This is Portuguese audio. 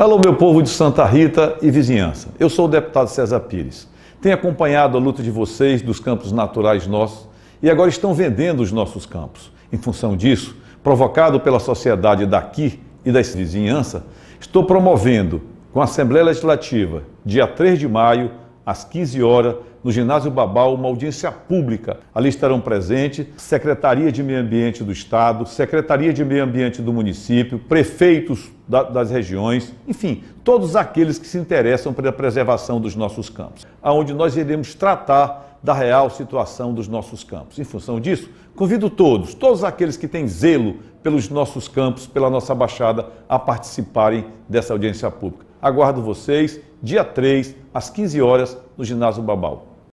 Alô, meu povo de Santa Rita e vizinhança. Eu sou o deputado César Pires. Tenho acompanhado a luta de vocês dos campos naturais nossos e agora estão vendendo os nossos campos. Em função disso, provocado pela sociedade daqui e da vizinhança, estou promovendo com a Assembleia Legislativa, dia 3 de maio, às 15 horas, no Ginásio Babal, uma audiência pública. Ali estarão presentes Secretaria de Meio Ambiente do Estado, Secretaria de Meio Ambiente do município, prefeitos da, das regiões, enfim, todos aqueles que se interessam pela preservação dos nossos campos, aonde nós iremos tratar da real situação dos nossos campos. Em função disso, convido todos, todos aqueles que têm zelo pelos nossos campos, pela nossa Baixada, a participarem dessa audiência pública. Aguardo vocês dia 3, às 15 horas, no Ginásio Babal.